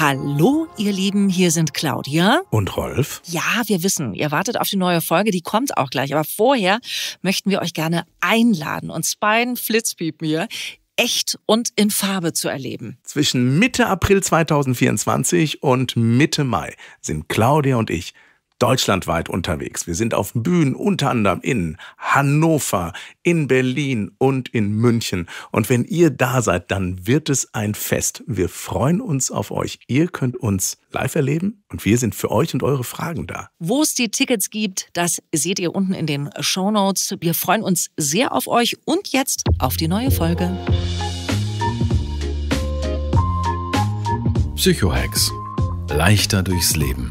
Hallo, ihr Lieben, hier sind Claudia und Rolf. Ja, wir wissen, ihr wartet auf die neue Folge, die kommt auch gleich. Aber vorher möchten wir euch gerne einladen, uns beiden Flitzpiep mir echt und in Farbe zu erleben. Zwischen Mitte April 2024 und Mitte Mai sind Claudia und ich deutschlandweit unterwegs. Wir sind auf Bühnen unter anderem in Hannover, in Berlin und in München. Und wenn ihr da seid, dann wird es ein Fest. Wir freuen uns auf euch. Ihr könnt uns live erleben und wir sind für euch und eure Fragen da. Wo es die Tickets gibt, das seht ihr unten in den Show Notes. Wir freuen uns sehr auf euch und jetzt auf die neue Folge. Psychohex. Leichter durchs Leben.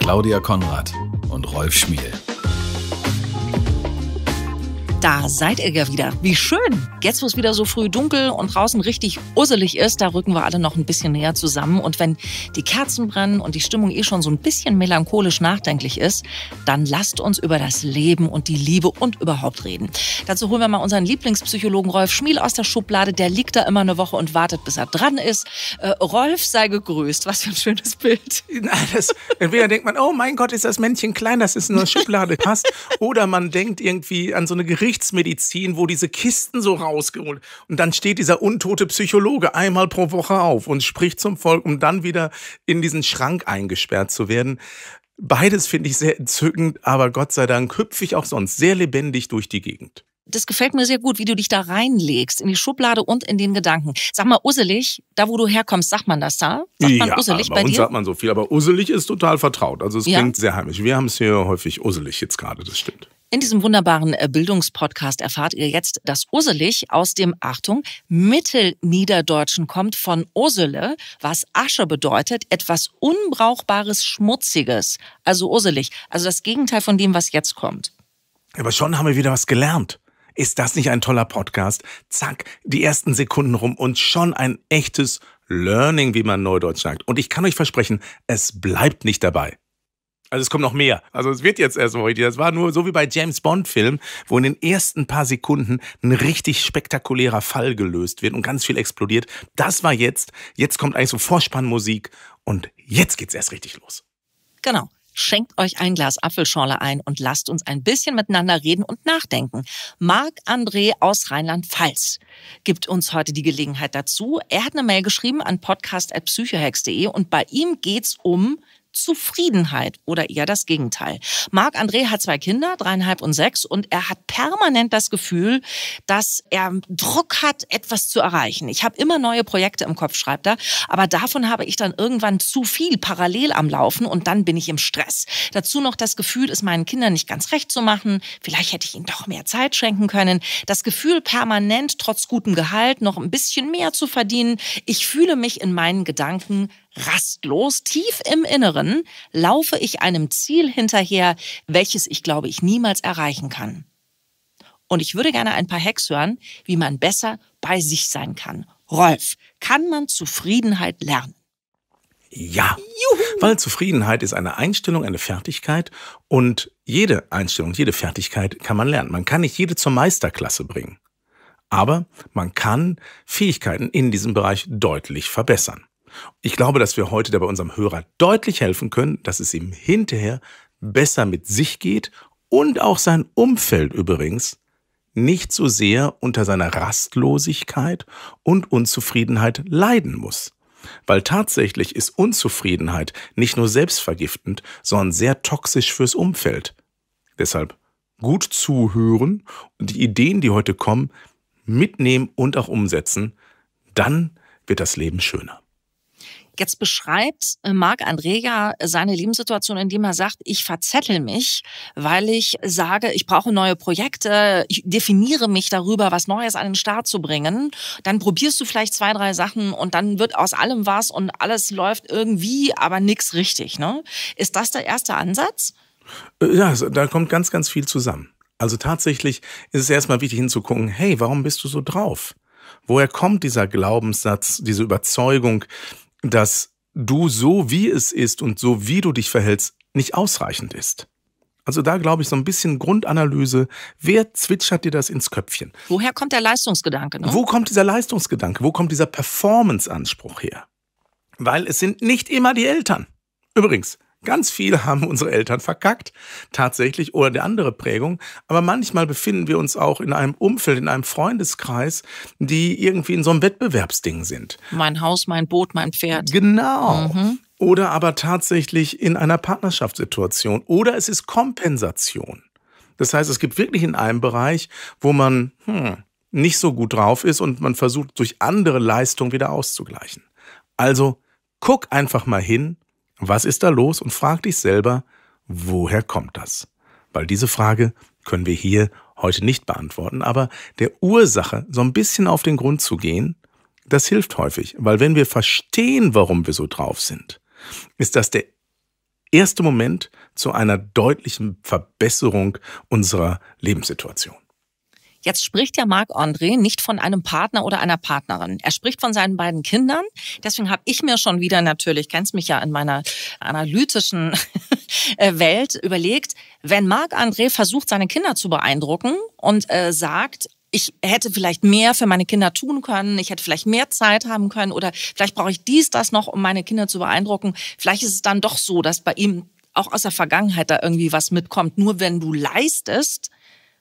Claudia Konrad und Rolf Schmiel. Da seid ihr ja wieder. Wie schön. Jetzt, wo es wieder so früh dunkel und draußen richtig usselig ist, da rücken wir alle noch ein bisschen näher zusammen. Und wenn die Kerzen brennen und die Stimmung eh schon so ein bisschen melancholisch nachdenklich ist, dann lasst uns über das Leben und die Liebe und überhaupt reden. Dazu holen wir mal unseren Lieblingspsychologen Rolf Schmiel aus der Schublade. Der liegt da immer eine Woche und wartet, bis er dran ist. Äh, Rolf, sei gegrüßt. Was für ein schönes Bild. Das, entweder denkt man, oh mein Gott, ist das Männchen klein, dass es in der Schublade passt. Oder man denkt irgendwie an so eine Gericht Gerichtsmedizin, wo diese Kisten so rausgeholt. Und dann steht dieser untote Psychologe einmal pro Woche auf und spricht zum Volk, um dann wieder in diesen Schrank eingesperrt zu werden. Beides finde ich sehr entzückend, aber Gott sei Dank hüpfe ich auch sonst sehr lebendig durch die Gegend. Das gefällt mir sehr gut, wie du dich da reinlegst, in die Schublade und in den Gedanken. Sag mal, usselig, da wo du herkommst, sagt man das da? Sagt man ja, usselig bei, bei uns dir? sagt man so viel, aber usselig ist total vertraut. Also es ja. klingt sehr heimisch. Wir haben es hier häufig usselig jetzt gerade, das stimmt. In diesem wunderbaren äh, Bildungspodcast erfahrt ihr jetzt, dass Urselich aus dem, Achtung, Mittelniederdeutschen kommt von Ursele, was Asche bedeutet, etwas Unbrauchbares, Schmutziges. Also Urselich, also das Gegenteil von dem, was jetzt kommt. Aber schon haben wir wieder was gelernt. Ist das nicht ein toller Podcast? Zack, die ersten Sekunden rum und schon ein echtes Learning, wie man neudeutsch sagt. Und ich kann euch versprechen, es bleibt nicht dabei. Also es kommt noch mehr. Also es wird jetzt erstmal richtig. Das war nur so wie bei James bond Film, wo in den ersten paar Sekunden ein richtig spektakulärer Fall gelöst wird und ganz viel explodiert. Das war jetzt. Jetzt kommt eigentlich so Vorspannmusik und jetzt geht's erst richtig los. Genau. Schenkt euch ein Glas Apfelschorle ein und lasst uns ein bisschen miteinander reden und nachdenken. Marc André aus Rheinland-Pfalz gibt uns heute die Gelegenheit dazu. Er hat eine Mail geschrieben an podcast.psychohex.de und bei ihm geht's um Zufriedenheit oder eher das Gegenteil. Marc André hat zwei Kinder, dreieinhalb und sechs, und er hat permanent das Gefühl, dass er Druck hat, etwas zu erreichen. Ich habe immer neue Projekte im Kopf, schreibt er, aber davon habe ich dann irgendwann zu viel parallel am Laufen und dann bin ich im Stress. Dazu noch das Gefühl, es meinen Kindern nicht ganz recht zu machen. Vielleicht hätte ich ihnen doch mehr Zeit schenken können. Das Gefühl, permanent trotz gutem Gehalt noch ein bisschen mehr zu verdienen. Ich fühle mich in meinen Gedanken Rastlos, tief im Inneren, laufe ich einem Ziel hinterher, welches ich glaube ich niemals erreichen kann. Und ich würde gerne ein paar Hacks hören, wie man besser bei sich sein kann. Rolf, kann man Zufriedenheit lernen? Ja, Juhu. weil Zufriedenheit ist eine Einstellung, eine Fertigkeit und jede Einstellung, jede Fertigkeit kann man lernen. Man kann nicht jede zur Meisterklasse bringen, aber man kann Fähigkeiten in diesem Bereich deutlich verbessern. Ich glaube, dass wir heute dabei unserem Hörer deutlich helfen können, dass es ihm hinterher besser mit sich geht und auch sein Umfeld übrigens nicht so sehr unter seiner Rastlosigkeit und Unzufriedenheit leiden muss. Weil tatsächlich ist Unzufriedenheit nicht nur selbstvergiftend, sondern sehr toxisch fürs Umfeld. Deshalb gut zuhören und die Ideen, die heute kommen, mitnehmen und auch umsetzen, dann wird das Leben schöner. Jetzt beschreibt äh, Marc Andrea seine Lebenssituation, indem er sagt, ich verzettel mich, weil ich sage, ich brauche neue Projekte, ich definiere mich darüber, was Neues an den Start zu bringen. Dann probierst du vielleicht zwei, drei Sachen und dann wird aus allem was und alles läuft irgendwie, aber nichts richtig. Ne? Ist das der erste Ansatz? Äh, ja, da kommt ganz, ganz viel zusammen. Also tatsächlich ist es erstmal wichtig hinzugucken, hey, warum bist du so drauf? Woher kommt dieser Glaubenssatz, diese Überzeugung, dass du so wie es ist und so wie du dich verhältst, nicht ausreichend ist. Also da glaube ich so ein bisschen Grundanalyse. Wer zwitschert dir das ins Köpfchen? Woher kommt der Leistungsgedanke? Ne? Wo kommt dieser Leistungsgedanke? Wo kommt dieser Performance-Anspruch her? Weil es sind nicht immer die Eltern. Übrigens, Ganz viele haben unsere Eltern verkackt, tatsächlich, oder eine andere Prägung. Aber manchmal befinden wir uns auch in einem Umfeld, in einem Freundeskreis, die irgendwie in so einem Wettbewerbsding sind. Mein Haus, mein Boot, mein Pferd. Genau. Mhm. Oder aber tatsächlich in einer Partnerschaftssituation. Oder es ist Kompensation. Das heißt, es gibt wirklich in einem Bereich, wo man hm, nicht so gut drauf ist und man versucht, durch andere Leistungen wieder auszugleichen. Also guck einfach mal hin was ist da los? Und frag dich selber, woher kommt das? Weil diese Frage können wir hier heute nicht beantworten, aber der Ursache so ein bisschen auf den Grund zu gehen, das hilft häufig, weil wenn wir verstehen, warum wir so drauf sind, ist das der erste Moment zu einer deutlichen Verbesserung unserer Lebenssituation. Jetzt spricht ja Marc André nicht von einem Partner oder einer Partnerin. Er spricht von seinen beiden Kindern. Deswegen habe ich mir schon wieder natürlich, kennst mich ja in meiner analytischen äh, Welt, überlegt, wenn Marc André versucht, seine Kinder zu beeindrucken und äh, sagt, ich hätte vielleicht mehr für meine Kinder tun können, ich hätte vielleicht mehr Zeit haben können oder vielleicht brauche ich dies, das noch, um meine Kinder zu beeindrucken. Vielleicht ist es dann doch so, dass bei ihm auch aus der Vergangenheit da irgendwie was mitkommt. Nur wenn du leistest,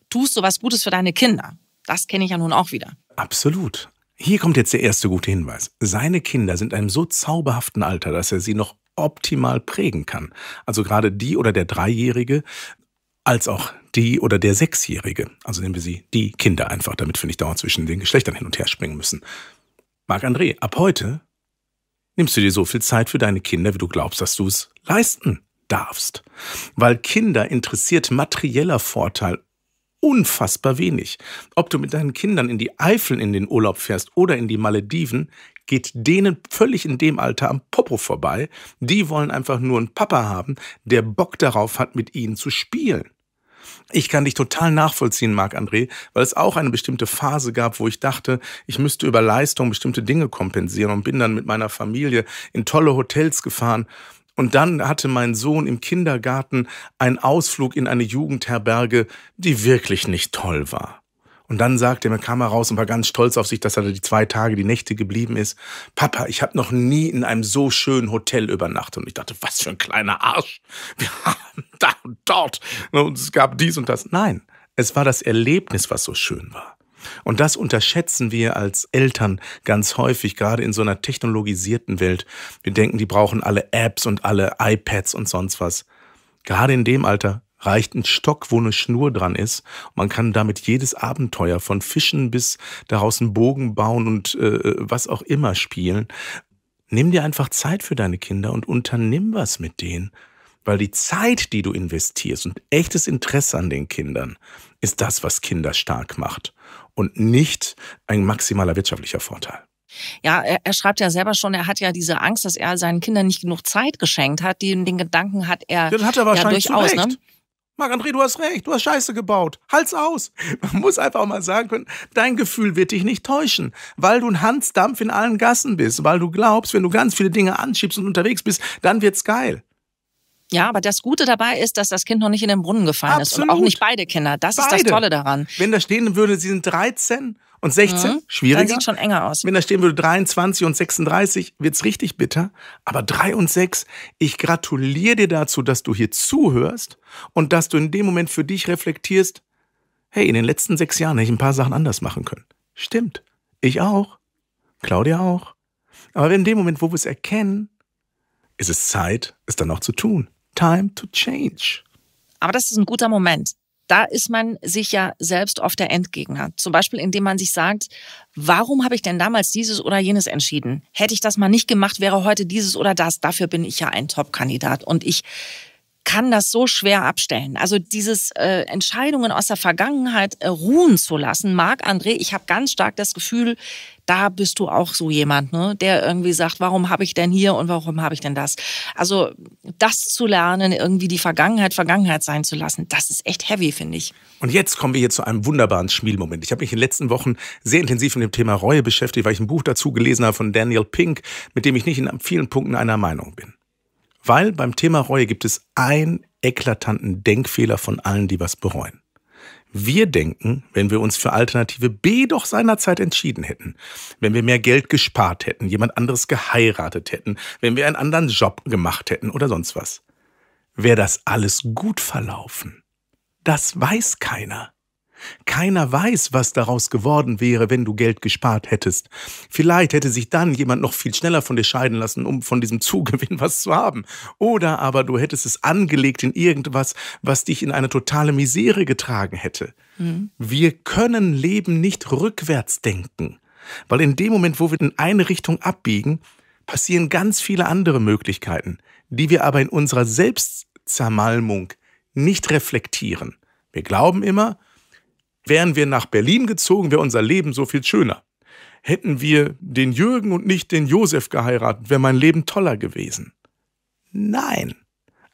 tust du was Gutes für deine Kinder. Das kenne ich ja nun auch wieder. Absolut. Hier kommt jetzt der erste gute Hinweis. Seine Kinder sind einem so zauberhaften Alter, dass er sie noch optimal prägen kann. Also gerade die oder der Dreijährige, als auch die oder der Sechsjährige. Also nehmen wir sie, die Kinder einfach, damit wir nicht dauernd zwischen den Geschlechtern hin und her springen müssen. Marc-André, ab heute nimmst du dir so viel Zeit für deine Kinder, wie du glaubst, dass du es leisten darfst. Weil Kinder interessiert materieller Vorteil unfassbar wenig. Ob du mit deinen Kindern in die Eifel in den Urlaub fährst oder in die Malediven, geht denen völlig in dem Alter am Popo vorbei. Die wollen einfach nur einen Papa haben, der Bock darauf hat, mit ihnen zu spielen. Ich kann dich total nachvollziehen, Marc-André, weil es auch eine bestimmte Phase gab, wo ich dachte, ich müsste über Leistung bestimmte Dinge kompensieren und bin dann mit meiner Familie in tolle Hotels gefahren und dann hatte mein Sohn im Kindergarten einen Ausflug in eine Jugendherberge, die wirklich nicht toll war. Und dann sagte er, mir kam er raus und war ganz stolz auf sich, dass er die zwei Tage, die Nächte geblieben ist. Papa, ich habe noch nie in einem so schönen Hotel übernachtet. Und ich dachte, was für ein kleiner Arsch. Wir haben da und dort. Und es gab dies und das. Nein, es war das Erlebnis, was so schön war. Und das unterschätzen wir als Eltern ganz häufig, gerade in so einer technologisierten Welt. Wir denken, die brauchen alle Apps und alle iPads und sonst was. Gerade in dem Alter reicht ein Stock, wo eine Schnur dran ist. Man kann damit jedes Abenteuer von Fischen bis daraus einen Bogen bauen und äh, was auch immer spielen. Nimm dir einfach Zeit für deine Kinder und unternimm was mit denen. Weil die Zeit, die du investierst und echtes Interesse an den Kindern, ist das, was Kinder stark macht und nicht ein maximaler wirtschaftlicher Vorteil. Ja, er, er, schreibt ja selber schon, er hat ja diese Angst, dass er seinen Kindern nicht genug Zeit geschenkt hat. Den, den Gedanken hat er, Den hat er wahrscheinlich ja durchaus. Ne? Marc-André, du hast recht, du hast Scheiße gebaut. Halt's aus. Man muss einfach auch mal sagen können, dein Gefühl wird dich nicht täuschen, weil du ein Hansdampf in allen Gassen bist, weil du glaubst, wenn du ganz viele Dinge anschiebst und unterwegs bist, dann wird's geil. Ja, aber das Gute dabei ist, dass das Kind noch nicht in den Brunnen gefallen Absolut. ist. Und auch nicht beide Kinder. Das beide. ist das Tolle daran. Wenn da stehen würde, sie sind 13 und 16, mhm. schwieriger. Dann sieht schon enger aus. Wenn da stehen würde 23 und 36, wird's richtig bitter. Aber 3 und 6, ich gratuliere dir dazu, dass du hier zuhörst und dass du in dem Moment für dich reflektierst, hey, in den letzten sechs Jahren hätte ich ein paar Sachen anders machen können. Stimmt. Ich auch. Claudia auch. Aber in dem Moment, wo wir es erkennen, ist es Zeit, es dann auch zu tun time to change. Aber das ist ein guter Moment. Da ist man sich ja selbst oft der Endgegner. Zum Beispiel, indem man sich sagt, warum habe ich denn damals dieses oder jenes entschieden? Hätte ich das mal nicht gemacht, wäre heute dieses oder das. Dafür bin ich ja ein Top-Kandidat. Und ich kann das so schwer abstellen. Also dieses äh, Entscheidungen aus der Vergangenheit äh, ruhen zu lassen, mag André, ich habe ganz stark das Gefühl, da bist du auch so jemand, ne, der irgendwie sagt, warum habe ich denn hier und warum habe ich denn das? Also das zu lernen, irgendwie die Vergangenheit Vergangenheit sein zu lassen, das ist echt heavy, finde ich. Und jetzt kommen wir hier zu einem wunderbaren Schmielmoment. Ich habe mich in den letzten Wochen sehr intensiv mit dem Thema Reue beschäftigt, weil ich ein Buch dazu gelesen habe von Daniel Pink, mit dem ich nicht in vielen Punkten einer Meinung bin. Weil beim Thema Reue gibt es einen eklatanten Denkfehler von allen, die was bereuen. Wir denken, wenn wir uns für Alternative B doch seinerzeit entschieden hätten, wenn wir mehr Geld gespart hätten, jemand anderes geheiratet hätten, wenn wir einen anderen Job gemacht hätten oder sonst was, wäre das alles gut verlaufen. Das weiß keiner. Keiner weiß, was daraus geworden wäre, wenn du Geld gespart hättest. Vielleicht hätte sich dann jemand noch viel schneller von dir scheiden lassen, um von diesem Zugewinn was zu haben. Oder aber du hättest es angelegt in irgendwas, was dich in eine totale Misere getragen hätte. Mhm. Wir können Leben nicht rückwärts denken. Weil in dem Moment, wo wir in eine Richtung abbiegen, passieren ganz viele andere Möglichkeiten, die wir aber in unserer Selbstzermalmung nicht reflektieren. Wir glauben immer, Wären wir nach Berlin gezogen, wäre unser Leben so viel schöner. Hätten wir den Jürgen und nicht den Josef geheiratet, wäre mein Leben toller gewesen. Nein.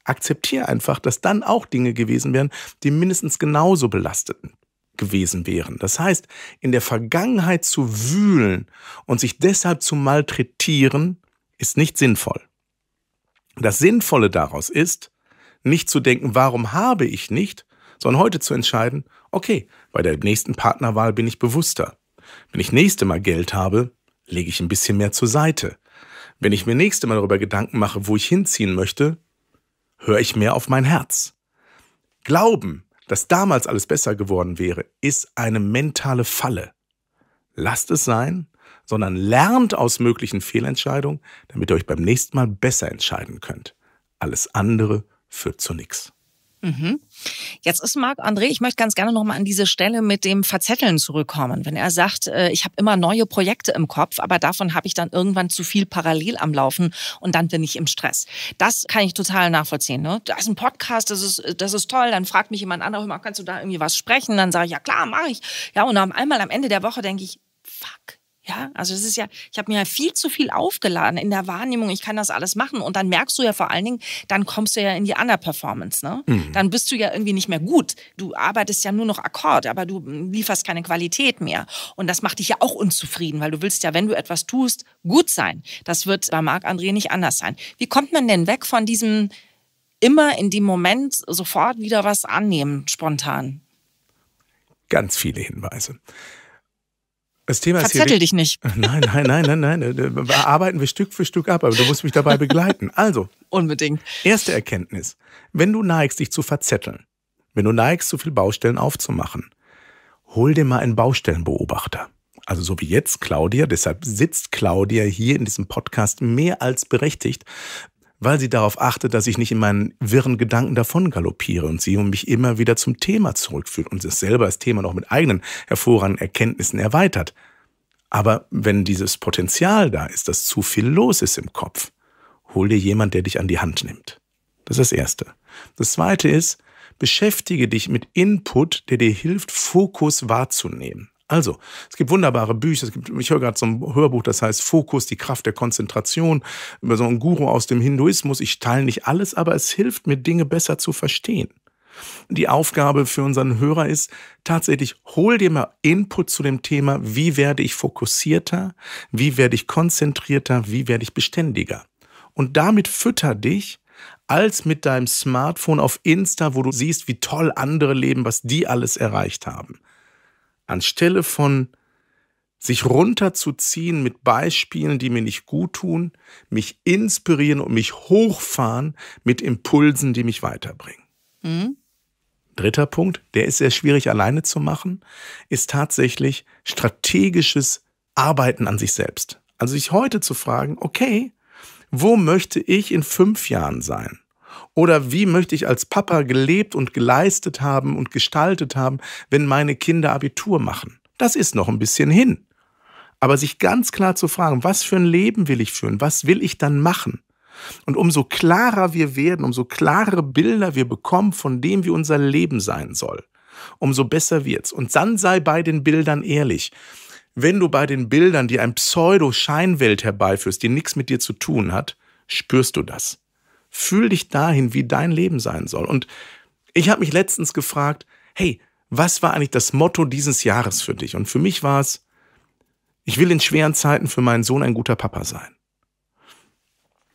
Akzeptiere einfach, dass dann auch Dinge gewesen wären, die mindestens genauso belasteten gewesen wären. Das heißt, in der Vergangenheit zu wühlen und sich deshalb zu malträtieren, ist nicht sinnvoll. Das Sinnvolle daraus ist, nicht zu denken, warum habe ich nicht, sondern heute zu entscheiden, Okay, bei der nächsten Partnerwahl bin ich bewusster. Wenn ich nächste Mal Geld habe, lege ich ein bisschen mehr zur Seite. Wenn ich mir nächste Mal darüber Gedanken mache, wo ich hinziehen möchte, höre ich mehr auf mein Herz. Glauben, dass damals alles besser geworden wäre, ist eine mentale Falle. Lasst es sein, sondern lernt aus möglichen Fehlentscheidungen, damit ihr euch beim nächsten Mal besser entscheiden könnt. Alles andere führt zu nichts. Mhm. Jetzt ist Marc André, ich möchte ganz gerne nochmal an diese Stelle mit dem Verzetteln zurückkommen. Wenn er sagt, äh, ich habe immer neue Projekte im Kopf, aber davon habe ich dann irgendwann zu viel parallel am Laufen und dann bin ich im Stress. Das kann ich total nachvollziehen. Ne? Da ist ein Podcast, das ist, das ist toll. Dann fragt mich jemand anderer, kannst du da irgendwie was sprechen? Dann sage ich, ja klar, mache ich. Ja, und dann einmal am Ende der Woche denke ich, fuck ja, also es ist ja, ich habe mir ja viel zu viel aufgeladen in der Wahrnehmung, ich kann das alles machen. Und dann merkst du ja vor allen Dingen, dann kommst du ja in die Underperformance. Ne? Mhm. Dann bist du ja irgendwie nicht mehr gut. Du arbeitest ja nur noch Akkord, aber du hm, lieferst keine Qualität mehr. Und das macht dich ja auch unzufrieden, weil du willst ja, wenn du etwas tust, gut sein. Das wird bei Marc-André nicht anders sein. Wie kommt man denn weg von diesem immer in dem Moment sofort wieder was annehmen, spontan? Ganz viele Hinweise. Das Thema Verzettel dich nicht. Nein, nein, nein, nein, nein. Arbeiten wir Stück für Stück ab, aber du musst mich dabei begleiten. Also. Unbedingt. Erste Erkenntnis. Wenn du neigst, dich zu verzetteln, wenn du neigst, zu viel Baustellen aufzumachen, hol dir mal einen Baustellenbeobachter. Also so wie jetzt Claudia, deshalb sitzt Claudia hier in diesem Podcast mehr als berechtigt, weil sie darauf achtet, dass ich nicht in meinen wirren Gedanken davon galoppiere und sie und mich immer wieder zum Thema zurückführt und sich selber das Thema noch mit eigenen hervorragenden Erkenntnissen erweitert. Aber wenn dieses Potenzial da ist, dass zu viel los ist im Kopf, hol dir jemand, der dich an die Hand nimmt. Das ist das Erste. Das Zweite ist, beschäftige dich mit Input, der dir hilft, Fokus wahrzunehmen. Also, es gibt wunderbare Bücher. Es gibt, ich höre gerade so ein Hörbuch, das heißt Fokus, die Kraft der Konzentration, über so einen Guru aus dem Hinduismus. Ich teile nicht alles, aber es hilft mir, Dinge besser zu verstehen. Die Aufgabe für unseren Hörer ist tatsächlich, hol dir mal Input zu dem Thema, wie werde ich fokussierter, wie werde ich konzentrierter, wie werde ich beständiger. Und damit fütter dich als mit deinem Smartphone auf Insta, wo du siehst, wie toll andere leben, was die alles erreicht haben anstelle von sich runterzuziehen mit Beispielen, die mir nicht gut tun, mich inspirieren und mich hochfahren mit Impulsen, die mich weiterbringen. Mhm. Dritter Punkt, der ist sehr schwierig alleine zu machen, ist tatsächlich strategisches Arbeiten an sich selbst. Also sich heute zu fragen, okay, wo möchte ich in fünf Jahren sein? Oder wie möchte ich als Papa gelebt und geleistet haben und gestaltet haben, wenn meine Kinder Abitur machen? Das ist noch ein bisschen hin. Aber sich ganz klar zu fragen, was für ein Leben will ich führen? Was will ich dann machen? Und umso klarer wir werden, umso klarere Bilder wir bekommen von dem, wie unser Leben sein soll, umso besser wird's. Und dann sei bei den Bildern ehrlich. Wenn du bei den Bildern die ein Pseudo-Scheinwelt herbeiführst, die nichts mit dir zu tun hat, spürst du das. Fühl dich dahin, wie dein Leben sein soll. Und ich habe mich letztens gefragt, hey, was war eigentlich das Motto dieses Jahres für dich? Und für mich war es, ich will in schweren Zeiten für meinen Sohn ein guter Papa sein.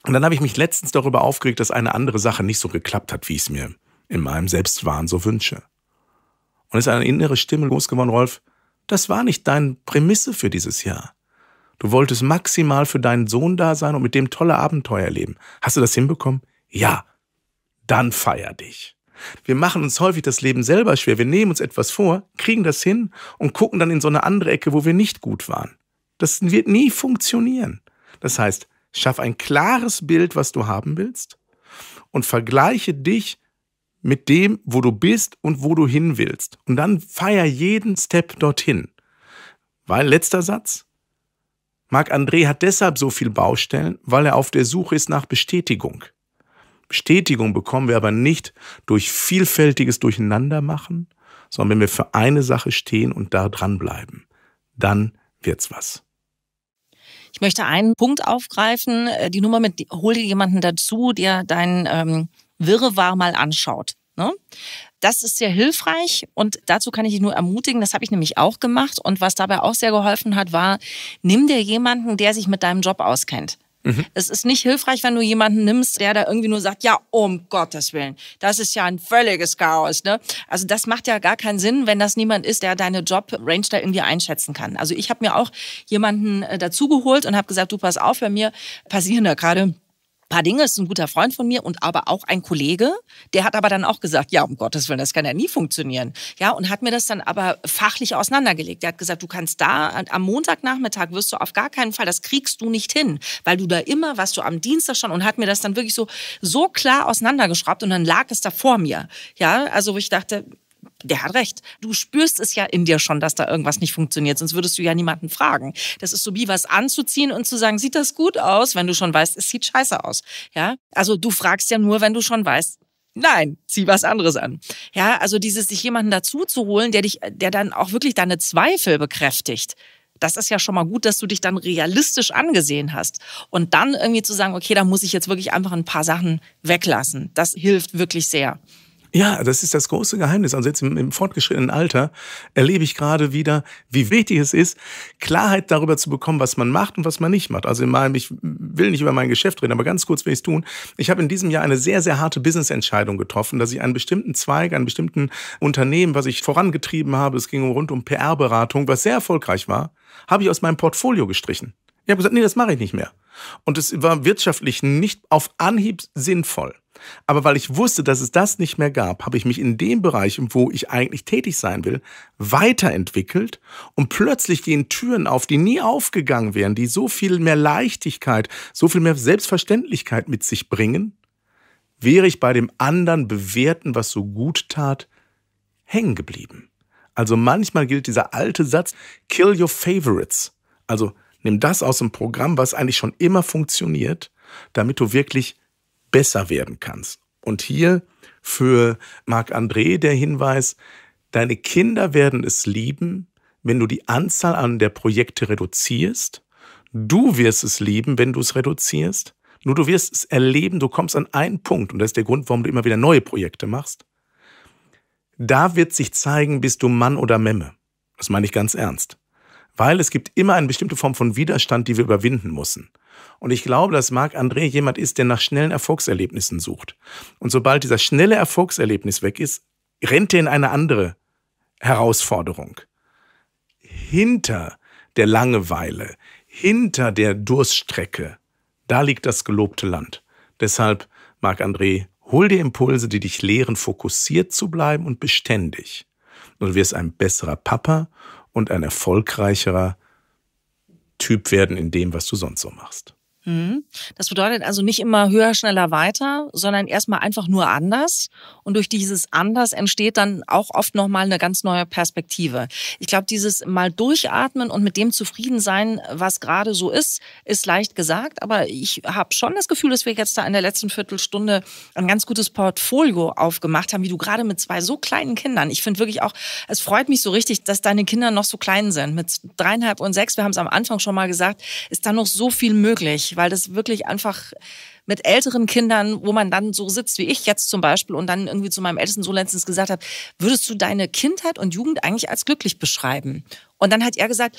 Und dann habe ich mich letztens darüber aufgeregt, dass eine andere Sache nicht so geklappt hat, wie ich es mir in meinem Selbstwahn so wünsche. Und es ist eine innere Stimme losgeworden, Rolf, das war nicht deine Prämisse für dieses Jahr. Du wolltest maximal für deinen Sohn da sein und mit dem tolle Abenteuer erleben. Hast du das hinbekommen? Ja, dann feier dich. Wir machen uns häufig das Leben selber schwer. Wir nehmen uns etwas vor, kriegen das hin und gucken dann in so eine andere Ecke, wo wir nicht gut waren. Das wird nie funktionieren. Das heißt, schaff ein klares Bild, was du haben willst und vergleiche dich mit dem, wo du bist und wo du hin willst. Und dann feier jeden Step dorthin. Weil, letzter Satz, Marc André hat deshalb so viel Baustellen, weil er auf der Suche ist nach Bestätigung. Bestätigung bekommen wir aber nicht durch vielfältiges Durcheinandermachen, sondern wenn wir für eine Sache stehen und da dranbleiben, dann wird's was. Ich möchte einen Punkt aufgreifen, äh, die Nummer mit hol dir jemanden dazu, der dein ähm, Wirrwarr mal anschaut. Ne? Das ist sehr hilfreich und dazu kann ich dich nur ermutigen. Das habe ich nämlich auch gemacht und was dabei auch sehr geholfen hat, war, nimm dir jemanden, der sich mit deinem Job auskennt. Mhm. Es ist nicht hilfreich, wenn du jemanden nimmst, der da irgendwie nur sagt, ja, um Gottes Willen, das ist ja ein völliges Chaos. Ne? Also das macht ja gar keinen Sinn, wenn das niemand ist, der deine Job-Range da irgendwie einschätzen kann. Also ich habe mir auch jemanden äh, dazugeholt und habe gesagt, du pass auf, bei mir passieren da gerade paar Dinge, ist ein guter Freund von mir und aber auch ein Kollege, der hat aber dann auch gesagt, ja, um Gottes Willen, das kann ja nie funktionieren. Ja, und hat mir das dann aber fachlich auseinandergelegt. Der hat gesagt, du kannst da, am Montagnachmittag wirst du auf gar keinen Fall, das kriegst du nicht hin, weil du da immer, was du am Dienstag schon, und hat mir das dann wirklich so, so klar auseinandergeschraubt und dann lag es da vor mir. Ja, also ich dachte, der hat recht. Du spürst es ja in dir schon, dass da irgendwas nicht funktioniert, sonst würdest du ja niemanden fragen. Das ist so wie was anzuziehen und zu sagen, sieht das gut aus, wenn du schon weißt, es sieht scheiße aus. Ja? Also du fragst ja nur, wenn du schon weißt, nein, zieh was anderes an. Ja, also dieses sich jemanden dazu zu holen, der dich der dann auch wirklich deine Zweifel bekräftigt. Das ist ja schon mal gut, dass du dich dann realistisch angesehen hast. Und dann irgendwie zu sagen, okay, da muss ich jetzt wirklich einfach ein paar Sachen weglassen. Das hilft wirklich sehr. Ja, das ist das große Geheimnis. Also jetzt im, im, fortgeschrittenen Alter erlebe ich gerade wieder, wie wichtig es ist, Klarheit darüber zu bekommen, was man macht und was man nicht macht. Also in meinem, ich will nicht über mein Geschäft reden, aber ganz kurz will ich es tun. Ich habe in diesem Jahr eine sehr, sehr harte Business-Entscheidung getroffen, dass ich einen bestimmten Zweig, einen bestimmten Unternehmen, was ich vorangetrieben habe, es ging rund um PR-Beratung, was sehr erfolgreich war, habe ich aus meinem Portfolio gestrichen. Ich habe gesagt, nee, das mache ich nicht mehr. Und es war wirtschaftlich nicht auf Anhieb sinnvoll. Aber weil ich wusste, dass es das nicht mehr gab, habe ich mich in dem Bereich, wo ich eigentlich tätig sein will, weiterentwickelt und plötzlich gehen Türen auf, die nie aufgegangen wären, die so viel mehr Leichtigkeit, so viel mehr Selbstverständlichkeit mit sich bringen, wäre ich bei dem anderen bewerten, was so gut tat, hängen geblieben. Also manchmal gilt dieser alte Satz, kill your favorites. Also nimm das aus dem Programm, was eigentlich schon immer funktioniert, damit du wirklich besser werden kannst. Und hier für Marc-André der Hinweis, deine Kinder werden es lieben, wenn du die Anzahl an der Projekte reduzierst. Du wirst es lieben, wenn du es reduzierst. Nur du wirst es erleben, du kommst an einen Punkt, und das ist der Grund, warum du immer wieder neue Projekte machst. Da wird sich zeigen, bist du Mann oder Memme. Das meine ich ganz ernst. Weil es gibt immer eine bestimmte Form von Widerstand, die wir überwinden müssen. Und ich glaube, dass Marc André jemand ist, der nach schnellen Erfolgserlebnissen sucht. Und sobald dieser schnelle Erfolgserlebnis weg ist, rennt er in eine andere Herausforderung. Hinter der Langeweile, hinter der Durststrecke, da liegt das gelobte Land. Deshalb, Marc André, hol dir Impulse, die dich lehren, fokussiert zu bleiben und beständig. Und du wirst ein besserer Papa und ein erfolgreicherer Typ werden in dem, was du sonst so machst. Mhm. Das bedeutet also nicht immer höher, schneller, weiter, sondern erstmal einfach nur anders. Und durch dieses anders entsteht dann auch oft nochmal eine ganz neue Perspektive. Ich glaube, dieses mal durchatmen und mit dem zufrieden sein, was gerade so ist, ist leicht gesagt. Aber ich habe schon das Gefühl, dass wir jetzt da in der letzten Viertelstunde ein ganz gutes Portfolio aufgemacht haben, wie du gerade mit zwei so kleinen Kindern. Ich finde wirklich auch, es freut mich so richtig, dass deine Kinder noch so klein sind. Mit dreieinhalb und sechs, wir haben es am Anfang schon mal gesagt, ist da noch so viel möglich weil das wirklich einfach mit älteren Kindern, wo man dann so sitzt wie ich jetzt zum Beispiel und dann irgendwie zu meinem Ältesten so letztens gesagt habe, würdest du deine Kindheit und Jugend eigentlich als glücklich beschreiben? Und dann hat er gesagt,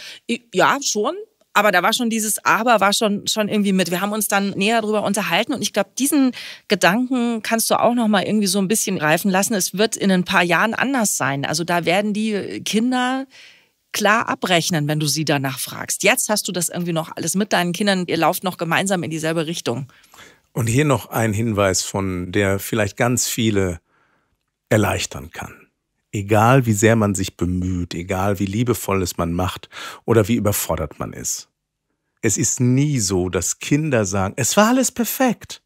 ja, schon, aber da war schon dieses Aber, war schon, schon irgendwie mit. Wir haben uns dann näher darüber unterhalten und ich glaube, diesen Gedanken kannst du auch nochmal irgendwie so ein bisschen reifen lassen. Es wird in ein paar Jahren anders sein. Also da werden die Kinder klar abrechnen, wenn du sie danach fragst. Jetzt hast du das irgendwie noch alles mit deinen Kindern, ihr lauft noch gemeinsam in dieselbe Richtung. Und hier noch ein Hinweis von, der vielleicht ganz viele erleichtern kann. Egal wie sehr man sich bemüht, egal wie liebevoll es man macht oder wie überfordert man ist. Es ist nie so, dass Kinder sagen, es war alles perfekt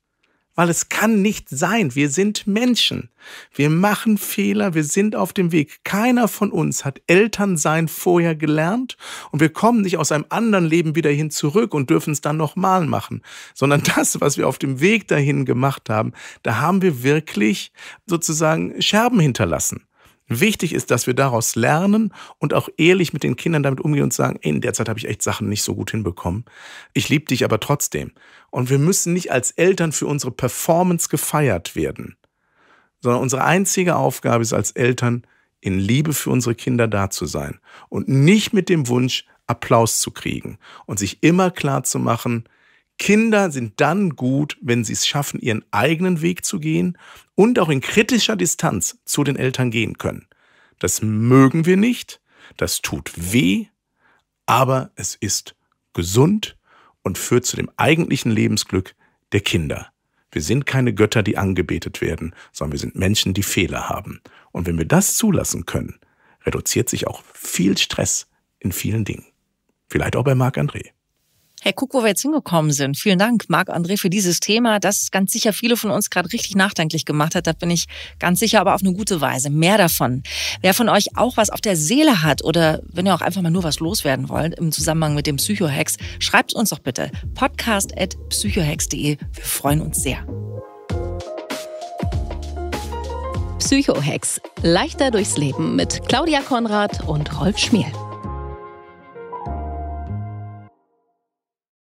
weil es kann nicht sein. Wir sind Menschen. Wir machen Fehler, wir sind auf dem Weg. Keiner von uns hat Elternsein vorher gelernt und wir kommen nicht aus einem anderen Leben wieder hin zurück und dürfen es dann nochmal machen, sondern das, was wir auf dem Weg dahin gemacht haben, da haben wir wirklich sozusagen Scherben hinterlassen. Wichtig ist, dass wir daraus lernen und auch ehrlich mit den Kindern damit umgehen und sagen, in der Zeit habe ich echt Sachen nicht so gut hinbekommen. Ich liebe dich aber trotzdem. Und wir müssen nicht als Eltern für unsere Performance gefeiert werden, sondern unsere einzige Aufgabe ist als Eltern, in Liebe für unsere Kinder da zu sein und nicht mit dem Wunsch, Applaus zu kriegen und sich immer klar zu machen, Kinder sind dann gut, wenn sie es schaffen, ihren eigenen Weg zu gehen und auch in kritischer Distanz zu den Eltern gehen können. Das mögen wir nicht, das tut weh, aber es ist gesund und führt zu dem eigentlichen Lebensglück der Kinder. Wir sind keine Götter, die angebetet werden, sondern wir sind Menschen, die Fehler haben. Und wenn wir das zulassen können, reduziert sich auch viel Stress in vielen Dingen. Vielleicht auch bei Marc André. Hey, guck, wo wir jetzt hingekommen sind. Vielen Dank, Marc-André, für dieses Thema, das ganz sicher viele von uns gerade richtig nachdenklich gemacht hat. Da bin ich ganz sicher, aber auf eine gute Weise. Mehr davon. Wer von euch auch was auf der Seele hat oder wenn ihr auch einfach mal nur was loswerden wollt im Zusammenhang mit dem Psychohex, schreibt uns doch bitte podcast.psychohex.de. Wir freuen uns sehr. Psychohex. Leichter durchs Leben mit Claudia Konrad und Rolf Schmiel.